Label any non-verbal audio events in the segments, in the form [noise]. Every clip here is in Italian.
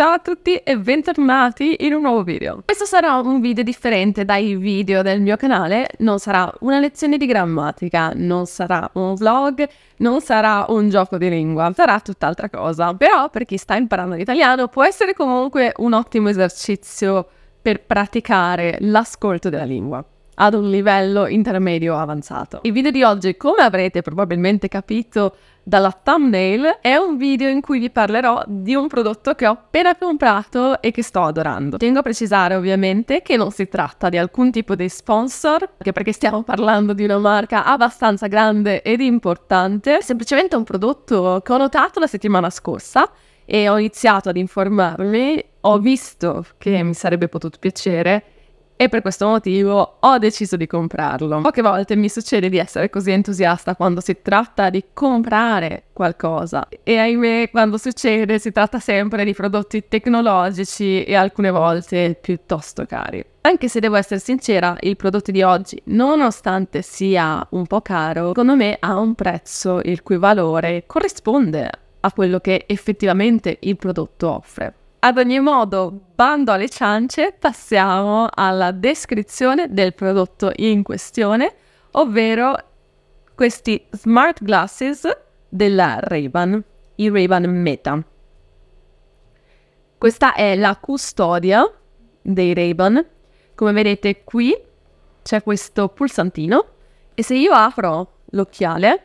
Ciao a tutti e bentornati in un nuovo video. Questo sarà un video differente dai video del mio canale, non sarà una lezione di grammatica, non sarà un vlog, non sarà un gioco di lingua, sarà tutt'altra cosa. Però per chi sta imparando l'italiano può essere comunque un ottimo esercizio per praticare l'ascolto della lingua ad un livello intermedio avanzato. Il video di oggi, come avrete probabilmente capito dalla thumbnail, è un video in cui vi parlerò di un prodotto che ho appena comprato e che sto adorando. Tengo a precisare ovviamente che non si tratta di alcun tipo di sponsor, anche perché stiamo parlando di una marca abbastanza grande ed importante, è semplicemente un prodotto che ho notato la settimana scorsa e ho iniziato ad informarmi, ho visto che mi sarebbe potuto piacere e per questo motivo ho deciso di comprarlo. Poche volte mi succede di essere così entusiasta quando si tratta di comprare qualcosa e ahimè quando succede si tratta sempre di prodotti tecnologici e alcune volte piuttosto cari. Anche se devo essere sincera, il prodotto di oggi, nonostante sia un po' caro, secondo me ha un prezzo il cui valore corrisponde a quello che effettivamente il prodotto offre. Ad ogni modo, bando alle ciance, passiamo alla descrizione del prodotto in questione, ovvero questi smart glasses della Ray-Ban, i Ray-Ban Meta. Questa è la custodia dei Ray-Ban. Come vedete qui c'è questo pulsantino e se io apro l'occhiale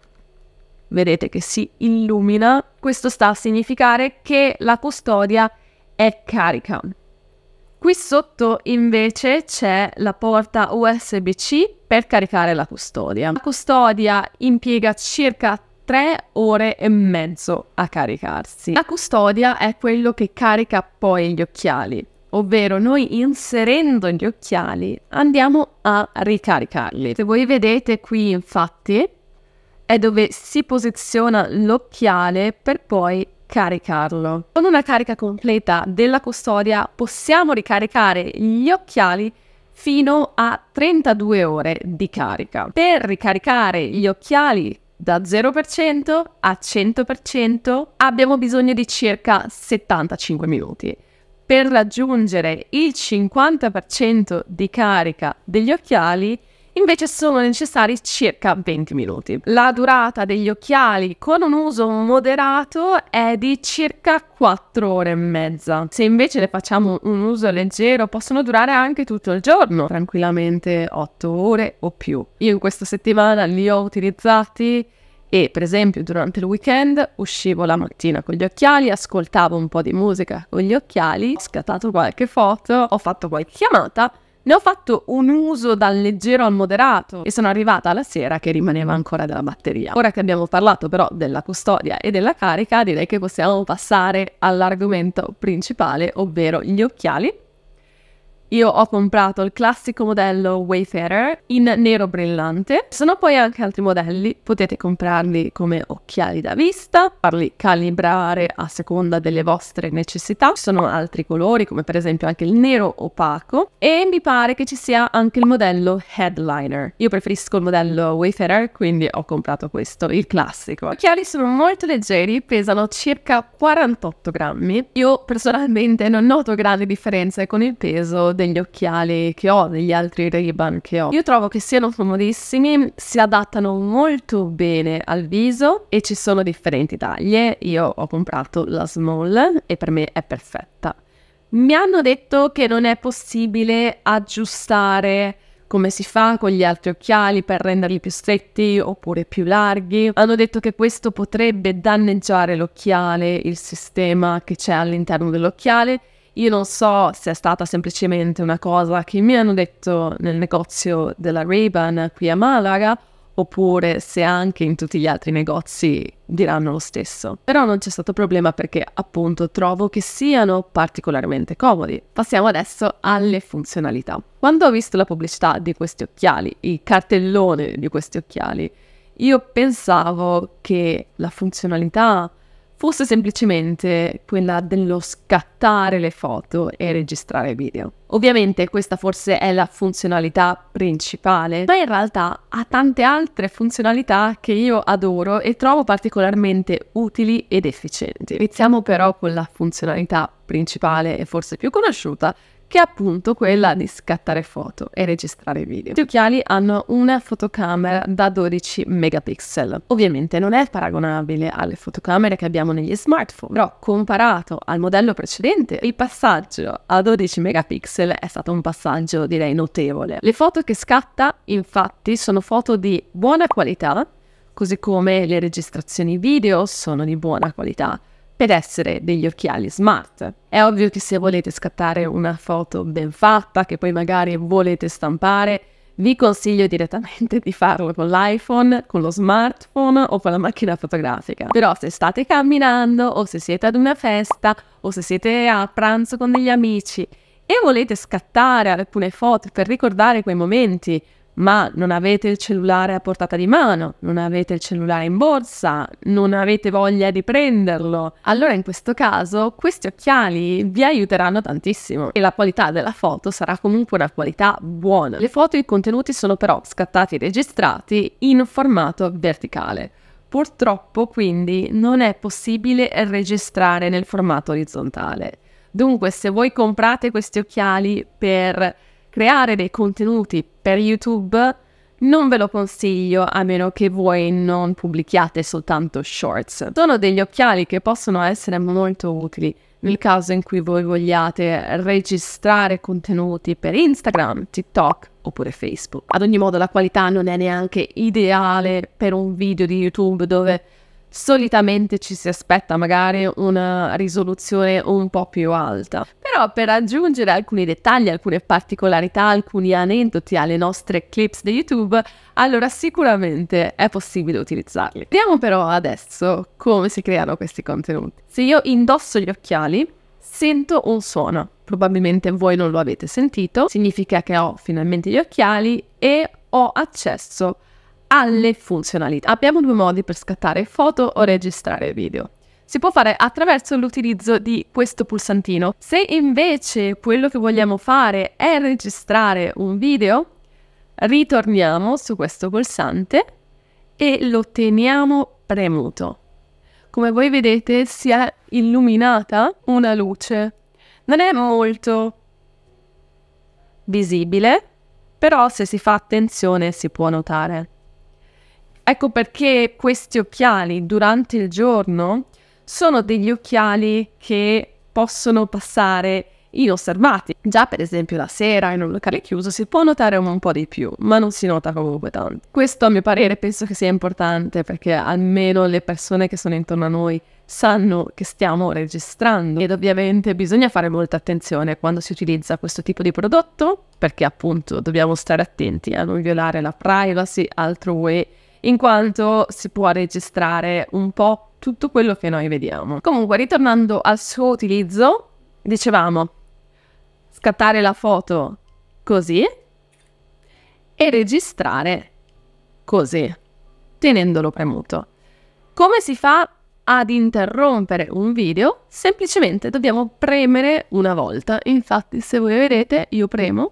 vedete che si illumina. Questo sta a significare che la custodia è è Caricon. Qui sotto invece c'è la porta USB-C per caricare la custodia. La custodia impiega circa 3 ore e mezzo a caricarsi. La custodia è quello che carica poi gli occhiali, ovvero noi inserendo gli occhiali andiamo a ricaricarli. Se voi vedete qui infatti è dove si posiziona l'occhiale per poi caricarlo. Con una carica completa della custodia possiamo ricaricare gli occhiali fino a 32 ore di carica. Per ricaricare gli occhiali da 0% a 100% abbiamo bisogno di circa 75 minuti. Per raggiungere il 50% di carica degli occhiali invece sono necessari circa 20 minuti. La durata degli occhiali con un uso moderato è di circa 4 ore e mezza. Se invece ne facciamo un uso leggero, possono durare anche tutto il giorno, tranquillamente 8 ore o più. Io in questa settimana li ho utilizzati e per esempio durante il weekend uscivo la mattina con gli occhiali, ascoltavo un po' di musica con gli occhiali, ho scattato qualche foto, ho fatto qualche chiamata ne ho fatto un uso dal leggero al moderato e sono arrivata alla sera che rimaneva ancora della batteria. Ora che abbiamo parlato però della custodia e della carica, direi che possiamo passare all'argomento principale, ovvero gli occhiali io ho comprato il classico modello Wayfarer in nero brillante. Ci Sono poi anche altri modelli, potete comprarli come occhiali da vista, farli calibrare a seconda delle vostre necessità. Ci sono altri colori, come per esempio anche il nero opaco e mi pare che ci sia anche il modello Headliner. Io preferisco il modello Wayfarer, quindi ho comprato questo, il classico. Gli occhiali sono molto leggeri, pesano circa 48 grammi. Io personalmente non noto grandi differenze con il peso degli occhiali che ho, degli altri Ray-Ban che ho. Io trovo che siano comodissimi, si adattano molto bene al viso e ci sono differenti taglie. Io ho comprato la small e per me è perfetta. Mi hanno detto che non è possibile aggiustare come si fa con gli altri occhiali per renderli più stretti oppure più larghi. Hanno detto che questo potrebbe danneggiare l'occhiale, il sistema che c'è all'interno dell'occhiale io non so se è stata semplicemente una cosa che mi hanno detto nel negozio della Ray-Ban qui a Malaga oppure se anche in tutti gli altri negozi diranno lo stesso. Però non c'è stato problema perché appunto trovo che siano particolarmente comodi. Passiamo adesso alle funzionalità. Quando ho visto la pubblicità di questi occhiali, il cartellone di questi occhiali, io pensavo che la funzionalità fosse semplicemente quella dello scattare le foto e registrare video. Ovviamente questa forse è la funzionalità principale, ma in realtà ha tante altre funzionalità che io adoro e trovo particolarmente utili ed efficienti. Iniziamo però con la funzionalità principale e forse più conosciuta, che è appunto quella di scattare foto e registrare video. Gli occhiali hanno una fotocamera da 12 megapixel. Ovviamente non è paragonabile alle fotocamere che abbiamo negli smartphone, però comparato al modello precedente, il passaggio a 12 megapixel è stato un passaggio direi notevole. Le foto che scatta infatti sono foto di buona qualità, così come le registrazioni video sono di buona qualità per essere degli occhiali smart. È ovvio che se volete scattare una foto ben fatta, che poi magari volete stampare, vi consiglio direttamente [laughs] di farlo con l'iPhone, con lo smartphone o con la macchina fotografica. Però se state camminando o se siete ad una festa o se siete a pranzo con degli amici e volete scattare alcune foto per ricordare quei momenti ma non avete il cellulare a portata di mano, non avete il cellulare in borsa, non avete voglia di prenderlo, allora in questo caso questi occhiali vi aiuteranno tantissimo e la qualità della foto sarà comunque una qualità buona. Le foto e i contenuti sono però scattati e registrati in formato verticale. Purtroppo quindi non è possibile registrare nel formato orizzontale. Dunque se voi comprate questi occhiali per creare dei contenuti per YouTube non ve lo consiglio a meno che voi non pubblichiate soltanto shorts. Sono degli occhiali che possono essere molto utili nel caso in cui voi vogliate registrare contenuti per Instagram, TikTok oppure Facebook. Ad ogni modo la qualità non è neanche ideale per un video di YouTube dove solitamente ci si aspetta magari una risoluzione un po' più alta. Però per aggiungere alcuni dettagli, alcune particolarità, alcuni aneddoti alle nostre clips di YouTube, allora sicuramente è possibile utilizzarli. Vediamo però adesso come si creano questi contenuti. Se io indosso gli occhiali, sento un suono. Probabilmente voi non lo avete sentito, significa che ho finalmente gli occhiali e ho accesso a alle funzionalità. Abbiamo due modi per scattare foto o registrare video. Si può fare attraverso l'utilizzo di questo pulsantino. Se invece quello che vogliamo fare è registrare un video, ritorniamo su questo pulsante e lo teniamo premuto. Come voi vedete si è illuminata una luce. Non è molto visibile, però se si fa attenzione si può notare. Ecco perché questi occhiali durante il giorno sono degli occhiali che possono passare inosservati. Già per esempio la sera in un locale chiuso si può notare un po' di più, ma non si nota comunque tanto. Questo a mio parere penso che sia importante perché almeno le persone che sono intorno a noi sanno che stiamo registrando ed ovviamente bisogna fare molta attenzione quando si utilizza questo tipo di prodotto perché appunto dobbiamo stare attenti a non violare la privacy altrui in quanto si può registrare un po' tutto quello che noi vediamo. Comunque, ritornando al suo utilizzo, dicevamo scattare la foto così e registrare così, tenendolo premuto. Come si fa ad interrompere un video? Semplicemente dobbiamo premere una volta. Infatti, se voi vedete, io premo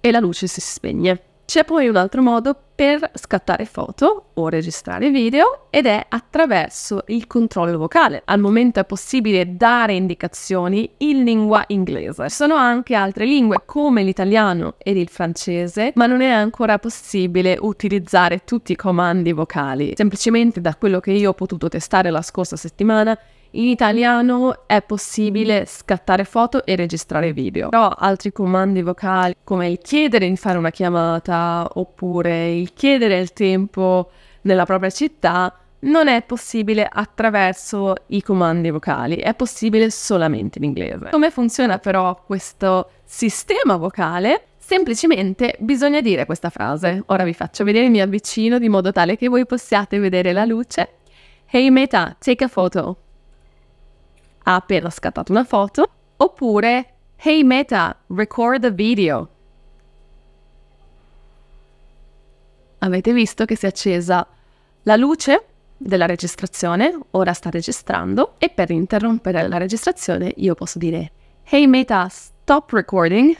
e la luce si spegne. C'è poi un altro modo per scattare foto o registrare video ed è attraverso il controllo vocale. Al momento è possibile dare indicazioni in lingua inglese. Ci sono anche altre lingue come l'italiano ed il francese, ma non è ancora possibile utilizzare tutti i comandi vocali. Semplicemente da quello che io ho potuto testare la scorsa settimana, in italiano è possibile scattare foto e registrare video, però altri comandi vocali come il chiedere di fare una chiamata oppure il chiedere il tempo nella propria città non è possibile attraverso i comandi vocali, è possibile solamente in inglese. Come funziona però questo sistema vocale? Semplicemente bisogna dire questa frase. Ora vi faccio vedere, mi avvicino di modo tale che voi possiate vedere la luce. Hey Meta, take a photo ha appena scattato una foto, oppure Hey Meta, record the video. Avete visto che si è accesa la luce della registrazione, ora sta registrando e per interrompere la registrazione io posso dire Hey Meta, stop recording.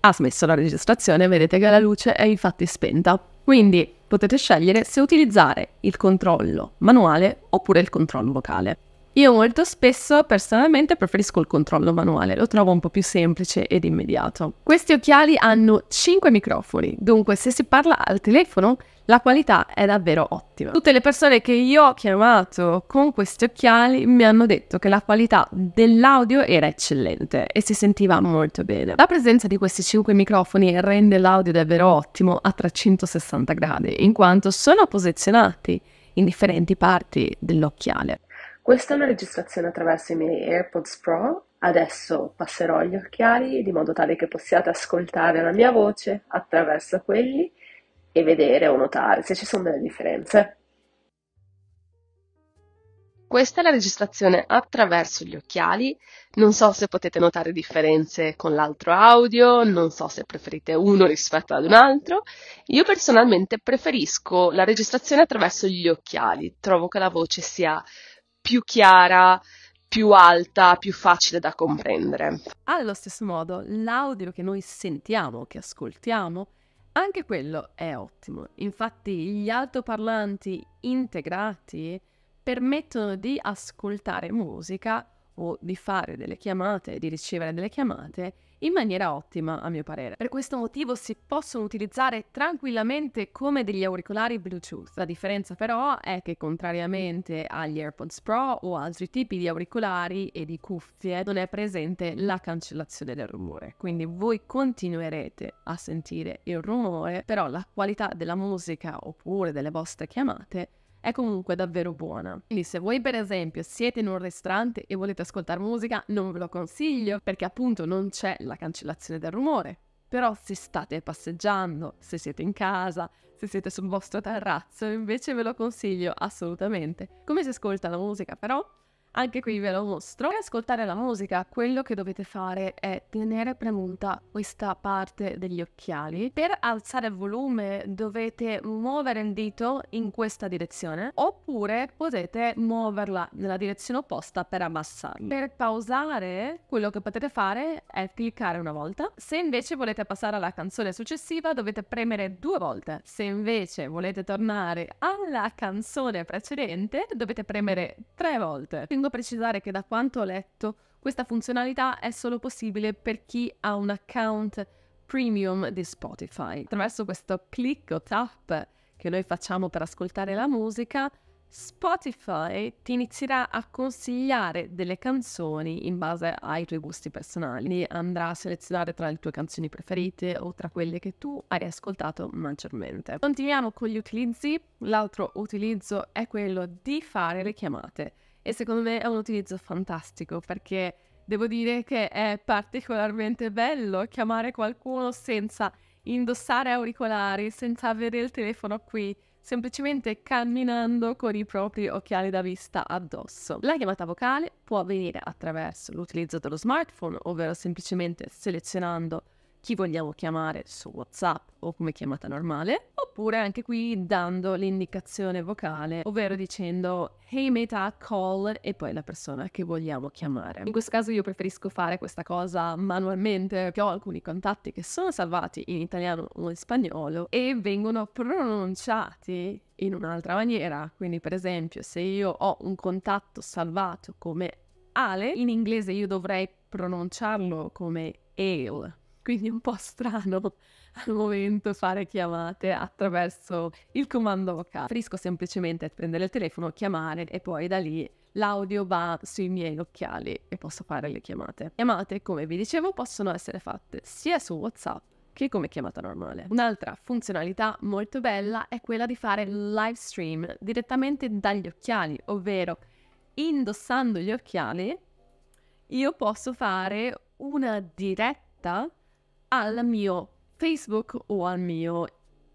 Ha smesso la registrazione, vedete che la luce è infatti spenta. Quindi potete scegliere se utilizzare il controllo manuale oppure il controllo vocale. Io molto spesso personalmente preferisco il controllo manuale, lo trovo un po' più semplice ed immediato. Questi occhiali hanno 5 microfoni, dunque se si parla al telefono la qualità è davvero ottima. Tutte le persone che io ho chiamato con questi occhiali mi hanno detto che la qualità dell'audio era eccellente e si sentiva molto bene. La presenza di questi 5 microfoni rende l'audio davvero ottimo a 360 gradi, in quanto sono posizionati in differenti parti dell'occhiale. Questa è una registrazione attraverso i miei AirPods Pro Adesso passerò agli occhiali di modo tale che possiate ascoltare la mia voce attraverso quelli e vedere o notare se ci sono delle differenze. Questa è la registrazione attraverso gli occhiali, non so se potete notare differenze con l'altro audio, non so se preferite uno rispetto ad un altro, io personalmente preferisco la registrazione attraverso gli occhiali, trovo che la voce sia più chiara, più alta, più facile da comprendere. Ah, allo stesso modo, l'audio che noi sentiamo, che ascoltiamo, anche quello è ottimo, infatti gli altoparlanti integrati permettono di ascoltare musica o di fare delle chiamate, di ricevere delle chiamate in maniera ottima, a mio parere. Per questo motivo si possono utilizzare tranquillamente come degli auricolari Bluetooth. La differenza però è che contrariamente agli AirPods Pro o altri tipi di auricolari e di cuffie, non è presente la cancellazione del rumore. Quindi voi continuerete a sentire il rumore, però la qualità della musica oppure delle vostre chiamate è comunque davvero buona. Quindi se voi per esempio siete in un ristorante e volete ascoltare musica, non ve lo consiglio perché appunto non c'è la cancellazione del rumore. Però se state passeggiando, se siete in casa, se siete sul vostro terrazzo, invece ve lo consiglio assolutamente. Come si ascolta la musica però? Anche qui ve lo mostro. Per ascoltare la musica, quello che dovete fare è tenere premuta questa parte degli occhiali. Per alzare il volume dovete muovere il dito in questa direzione oppure potete muoverla nella direzione opposta per abbassarlo. Per pausare, quello che potete fare è cliccare una volta. Se invece volete passare alla canzone successiva, dovete premere due volte. Se invece volete tornare alla canzone precedente, dovete premere tre volte tengo a precisare che da quanto ho letto questa funzionalità è solo possibile per chi ha un account premium di Spotify. Attraverso questo click o tap che noi facciamo per ascoltare la musica, Spotify ti inizierà a consigliare delle canzoni in base ai tuoi gusti personali. Quindi andrà a selezionare tra le tue canzoni preferite o tra quelle che tu hai ascoltato maggiormente. Continuiamo con gli utilizzi. L'altro utilizzo è quello di fare le chiamate e secondo me è un utilizzo fantastico perché devo dire che è particolarmente bello chiamare qualcuno senza indossare auricolari, senza avere il telefono qui, semplicemente camminando con i propri occhiali da vista addosso. La chiamata vocale può avvenire attraverso l'utilizzo dello smartphone, ovvero semplicemente selezionando chi vogliamo chiamare su WhatsApp o come chiamata normale, oppure anche qui dando l'indicazione vocale, ovvero dicendo Hey Meta, call e poi la persona che vogliamo chiamare. In questo caso io preferisco fare questa cosa manualmente, perché ho alcuni contatti che sono salvati in italiano o in spagnolo e vengono pronunciati in un'altra maniera. Quindi per esempio se io ho un contatto salvato come Ale, in inglese io dovrei pronunciarlo come Ale quindi è un po' strano [laughs] al momento fare chiamate attraverso il comando vocale. Preferisco semplicemente prendere il telefono, chiamare e poi da lì l'audio va sui miei occhiali e posso fare le chiamate. Chiamate, come vi dicevo, possono essere fatte sia su WhatsApp che come chiamata normale. Un'altra funzionalità molto bella è quella di fare live stream direttamente dagli occhiali, ovvero indossando gli occhiali io posso fare una diretta al mio Facebook o al mio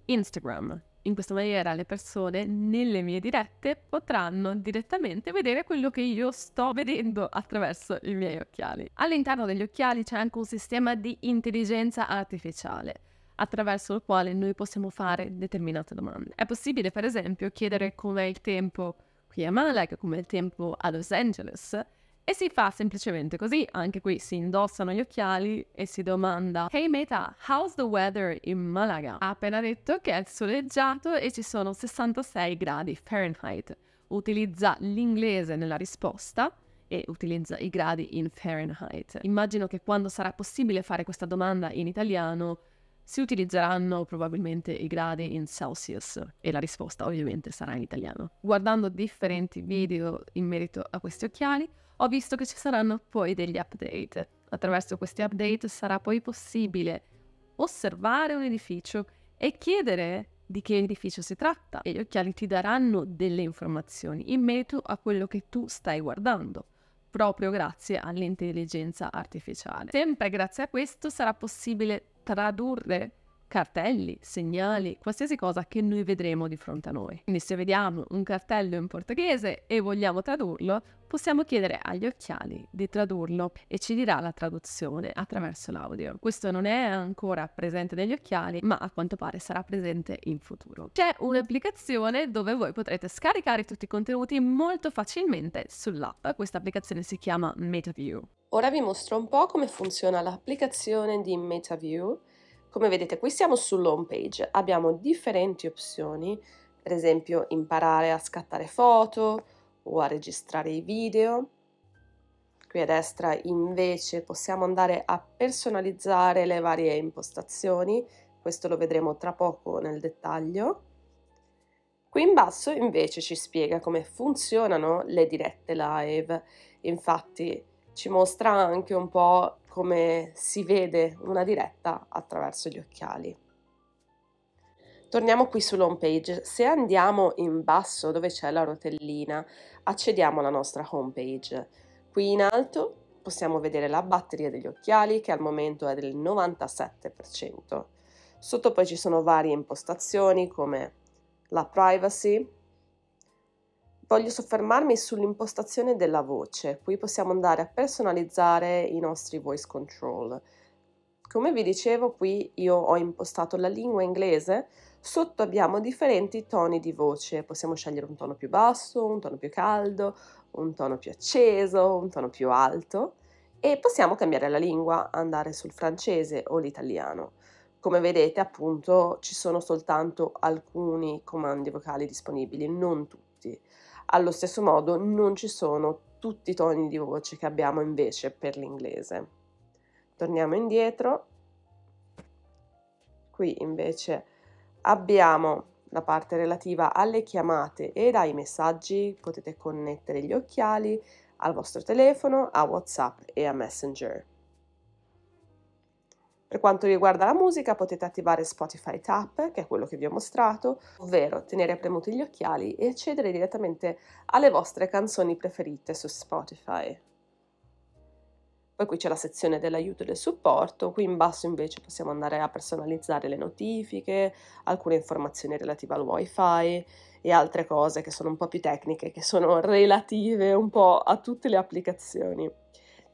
Instagram. In questa maniera le persone nelle mie dirette potranno direttamente vedere quello che io sto vedendo attraverso i miei occhiali. All'interno degli occhiali c'è anche un sistema di intelligenza artificiale attraverso il quale noi possiamo fare determinate domande. È possibile per esempio chiedere com'è il tempo qui a Malek, com'è il tempo a Los Angeles e si fa semplicemente così, anche qui si indossano gli occhiali e si domanda Hey Meta, how's the weather in Malaga? Ha appena detto che è soleggiato e ci sono 66 gradi Fahrenheit. Utilizza l'inglese nella risposta e utilizza i gradi in Fahrenheit. Immagino che quando sarà possibile fare questa domanda in italiano si utilizzeranno probabilmente i gradi in Celsius e la risposta ovviamente sarà in italiano. Guardando differenti video in merito a questi occhiali ho visto che ci saranno poi degli update. Attraverso questi update sarà poi possibile osservare un edificio e chiedere di che edificio si tratta e gli occhiali ti daranno delle informazioni in merito a quello che tu stai guardando proprio grazie all'intelligenza artificiale. Sempre grazie a questo sarà possibile tradurre cartelli, segnali, qualsiasi cosa che noi vedremo di fronte a noi. Quindi se vediamo un cartello in portoghese e vogliamo tradurlo, possiamo chiedere agli occhiali di tradurlo e ci dirà la traduzione attraverso l'audio. Questo non è ancora presente negli occhiali, ma a quanto pare sarà presente in futuro. C'è un'applicazione dove voi potrete scaricare tutti i contenuti molto facilmente sull'app. Questa applicazione si chiama MetaView. Ora vi mostro un po' come funziona l'applicazione di MetaView come vedete qui siamo sull'home page, abbiamo differenti opzioni, per esempio imparare a scattare foto o a registrare i video. Qui a destra invece possiamo andare a personalizzare le varie impostazioni, questo lo vedremo tra poco nel dettaglio. Qui in basso invece ci spiega come funzionano le dirette live, infatti ci mostra anche un po' come si vede una diretta attraverso gli occhiali. Torniamo qui sull'home page. Se andiamo in basso dove c'è la rotellina, accediamo alla nostra home page. Qui in alto possiamo vedere la batteria degli occhiali che al momento è del 97%. Sotto poi ci sono varie impostazioni come la privacy, voglio soffermarmi sull'impostazione della voce. Qui possiamo andare a personalizzare i nostri voice control. Come vi dicevo, qui io ho impostato la lingua inglese, sotto abbiamo differenti toni di voce, possiamo scegliere un tono più basso, un tono più caldo, un tono più acceso, un tono più alto e possiamo cambiare la lingua, andare sul francese o l'italiano. Come vedete appunto ci sono soltanto alcuni comandi vocali disponibili, non tutti. Allo stesso modo non ci sono tutti i toni di voce che abbiamo invece per l'inglese. Torniamo indietro. Qui invece abbiamo la parte relativa alle chiamate ed ai messaggi, potete connettere gli occhiali al vostro telefono, a WhatsApp e a Messenger. Per quanto riguarda la musica potete attivare Spotify Tap, che è quello che vi ho mostrato, ovvero tenere premuti gli occhiali e accedere direttamente alle vostre canzoni preferite su Spotify. Poi qui c'è la sezione dell'aiuto e del supporto, qui in basso invece possiamo andare a personalizzare le notifiche, alcune informazioni relative al wifi e altre cose che sono un po' più tecniche, che sono [laughs] relative un po' a tutte le applicazioni.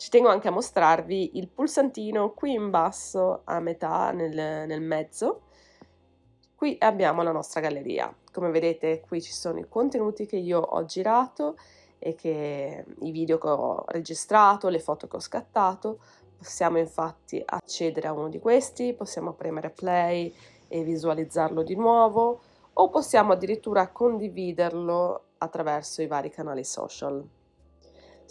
Ci tengo anche a mostrarvi il pulsantino qui in basso a metà nel, nel mezzo. Qui abbiamo la nostra galleria. Come vedete qui ci sono i contenuti che io ho girato e che i video che ho registrato, le foto che ho scattato. Possiamo infatti accedere a uno di questi, possiamo premere play e visualizzarlo di nuovo o possiamo addirittura condividerlo attraverso i vari canali social.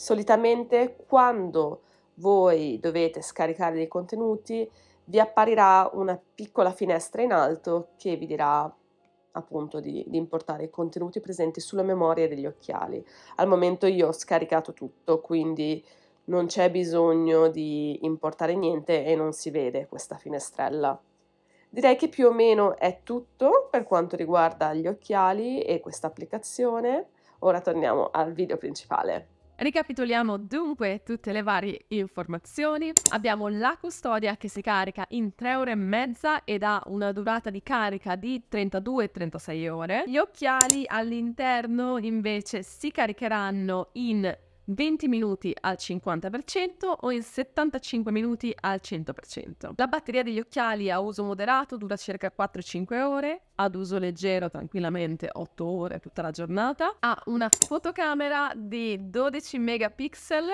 Solitamente quando voi dovete scaricare dei contenuti vi apparirà una piccola finestra in alto che vi dirà appunto di, di, importare i contenuti presenti sulla memoria degli occhiali. Al momento io ho scaricato tutto, quindi non c'è bisogno di importare niente e non si vede questa finestrella. Direi che più o meno è tutto per quanto riguarda gli occhiali e questa applicazione. Ora torniamo al video principale. Ricapitoliamo dunque tutte le varie informazioni. Abbiamo la custodia che si carica in 3 ore e mezza ed ha una durata di carica di 32-36 ore. Gli occhiali all'interno invece si caricheranno in 20 minuti al 50% o in 75 minuti al 100%. La batteria degli occhiali a uso moderato dura circa 4-5 ore, ad uso leggero tranquillamente 8 ore tutta la giornata. Ha una fotocamera di 12 megapixel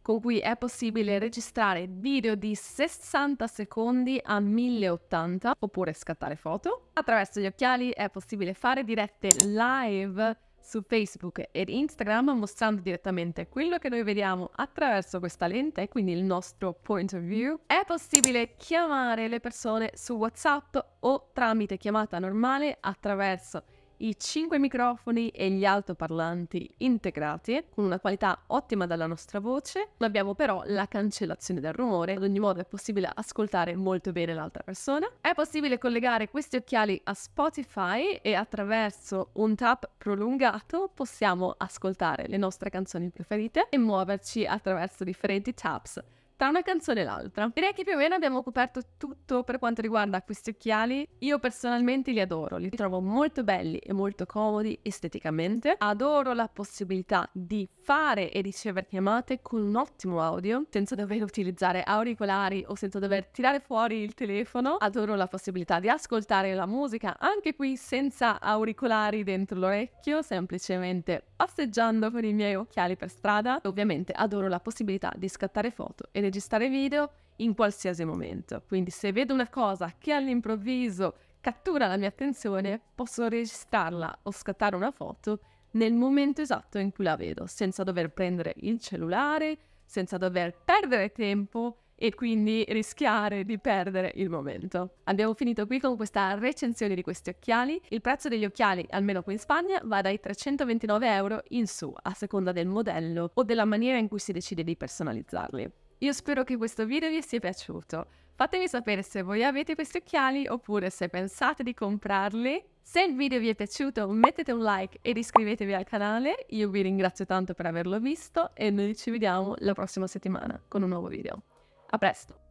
con cui è possibile registrare video di 60 secondi a 1080 oppure scattare foto. Attraverso gli occhiali è possibile fare dirette live su Facebook ed Instagram mostrando direttamente quello che noi vediamo attraverso questa lente, quindi il nostro point of view. È possibile chiamare le persone su WhatsApp o tramite chiamata normale attraverso i 5 microfoni e gli altoparlanti integrati con una qualità ottima dalla nostra voce. Non abbiamo però la cancellazione del rumore, ad ogni modo è possibile ascoltare molto bene l'altra persona. È possibile collegare questi occhiali a Spotify e attraverso un tap prolungato possiamo ascoltare le nostre canzoni preferite e muoverci attraverso differenti taps tra una canzone e l'altra. Direi che più o meno abbiamo coperto tutto per quanto riguarda questi occhiali. Io personalmente li adoro, li trovo molto belli e molto comodi esteticamente. Adoro la possibilità di fare e ricevere chiamate con un ottimo audio, senza dover utilizzare auricolari o senza dover tirare fuori il telefono. Adoro la possibilità di ascoltare la musica anche qui senza auricolari dentro l'orecchio, semplicemente passeggiando con i miei occhiali per strada. E Ovviamente adoro la possibilità di scattare foto ed registrare video in qualsiasi momento. Quindi se vedo una cosa che all'improvviso cattura la mia attenzione, posso registrarla o scattare una foto nel momento esatto in cui la vedo, senza dover prendere il cellulare, senza dover perdere tempo e quindi rischiare di perdere il momento. Abbiamo finito qui con questa recensione di questi occhiali. Il prezzo degli occhiali, almeno qui in Spagna, va dai 329 euro in su, a seconda del modello o della maniera in cui si decide di personalizzarli. Io spero che questo video vi sia piaciuto. Fatemi sapere se voi avete questi occhiali oppure se pensate di comprarli. Se il video vi è piaciuto mettete un like ed iscrivetevi al canale. Io vi ringrazio tanto per averlo visto e noi ci vediamo la prossima settimana con un nuovo video. A presto!